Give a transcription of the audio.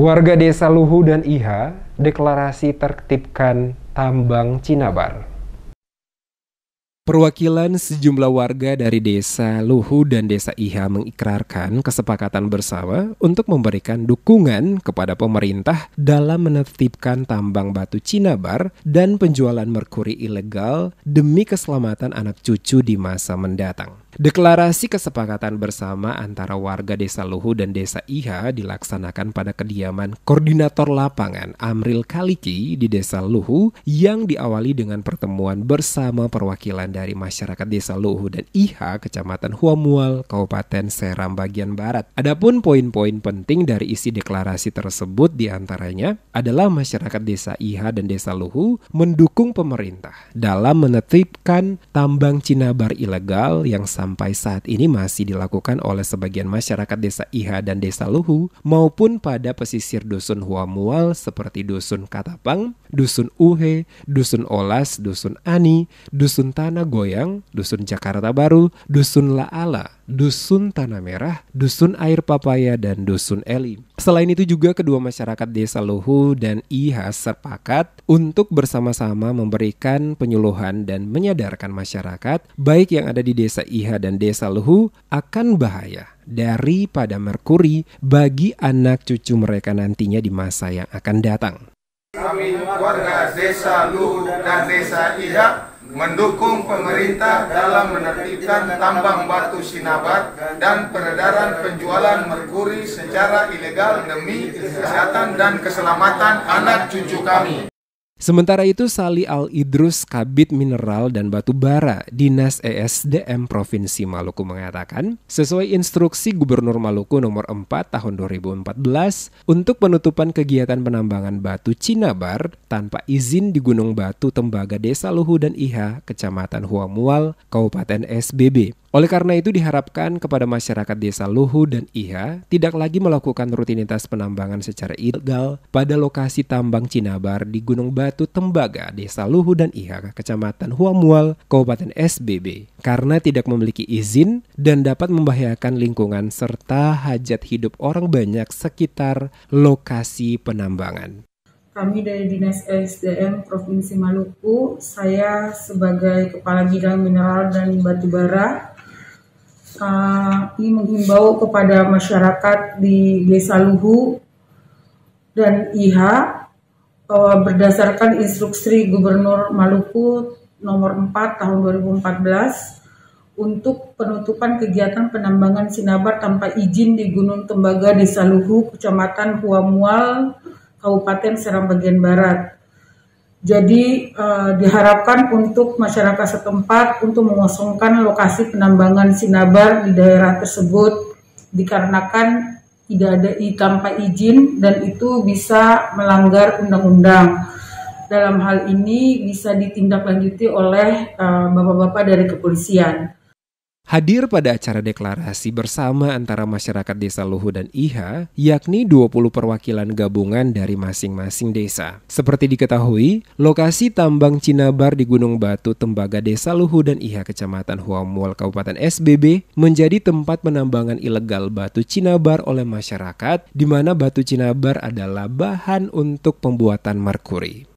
Warga desa Luhu dan Iha deklarasi tertibkan tambang Cinabar. Perwakilan sejumlah warga dari desa Luhu dan desa Iha mengikrarkan kesepakatan bersama untuk memberikan dukungan kepada pemerintah dalam menertibkan tambang batu Cinabar dan penjualan merkuri ilegal demi keselamatan anak cucu di masa mendatang. Deklarasi kesepakatan bersama antara warga Desa Luhu dan Desa Iha dilaksanakan pada kediaman Koordinator Lapangan Amril Kaliki di Desa Luhu yang diawali dengan pertemuan bersama perwakilan dari masyarakat Desa Luhu dan Iha Kecamatan Huamual, Kabupaten Seram bagian barat. Adapun poin-poin penting dari isi deklarasi tersebut diantaranya adalah masyarakat Desa Iha dan Desa Luhu mendukung pemerintah dalam menetipkan tambang cinabar ilegal yang sama sampai saat ini masih dilakukan oleh sebagian masyarakat desa Iha dan desa Luhu maupun pada pesisir dusun Huamual seperti dusun Katapang, dusun Uhe, dusun Olas, dusun Ani, dusun Tanah Goyang, dusun Jakarta Baru, dusun Laala, Dusun Tanah Merah, Dusun Air Papaya, dan Dusun Eli. Selain itu juga kedua masyarakat Desa Luhu dan Iha sepakat untuk bersama-sama memberikan penyuluhan dan menyadarkan masyarakat baik yang ada di Desa Iha dan Desa Luhu akan bahaya daripada merkuri bagi anak cucu mereka nantinya di masa yang akan datang. Kami warga Desa Luhu dan Desa Iha mendukung pemerintah dalam menertibkan tambang batu sinabat dan peredaran penjualan merkuri secara ilegal demi kesehatan dan keselamatan anak cucu kami. Sementara itu Sali Al-Idrus Kabit Mineral dan Batu Bara, Dinas ESDM Provinsi Maluku mengatakan, sesuai instruksi Gubernur Maluku nomor 4 tahun 2014 untuk penutupan kegiatan penambangan batu Cinabar tanpa izin di Gunung Batu Tembaga Desa Luhu dan Iha, Kecamatan Huamual, Kabupaten SBB. Oleh karena itu diharapkan kepada masyarakat desa Luhu dan Iha tidak lagi melakukan rutinitas penambangan secara ilegal pada lokasi tambang Cinabar di Gunung Batu Tembaga, desa Luhu dan Iha, kecamatan Huamual, Kabupaten SBB, karena tidak memiliki izin dan dapat membahayakan lingkungan serta hajat hidup orang banyak sekitar lokasi penambangan kami dari Dinas SDM Provinsi Maluku, saya sebagai Kepala Bidang Mineral dan Batubara uh, menghimbau kepada masyarakat di Desa Luhu dan IH uh, berdasarkan instruksi Gubernur Maluku nomor 4 tahun 2014 untuk penutupan kegiatan penambangan sinabar tanpa izin di Gunung Tembaga Desa Luhu, Kecamatan Huamual, Kabupaten Seram Bagian Barat jadi uh, diharapkan untuk masyarakat setempat untuk mengosongkan lokasi penambangan sinabar di daerah tersebut dikarenakan tidak ada tanpa izin dan itu bisa melanggar undang-undang. Dalam hal ini bisa ditindaklanjuti oleh eh, bapak-bapak uh, dari kepolisian. Hadir pada acara deklarasi bersama antara masyarakat Desa Luhu dan IHA, yakni 20 perwakilan gabungan dari masing-masing desa. Seperti diketahui, lokasi tambang Cinabar di Gunung Batu Tembaga Desa Luhu dan IHA Kecamatan Huamual Kabupaten SBB menjadi tempat penambangan ilegal batu Cinabar oleh masyarakat, di mana batu Cinabar adalah bahan untuk pembuatan merkuri.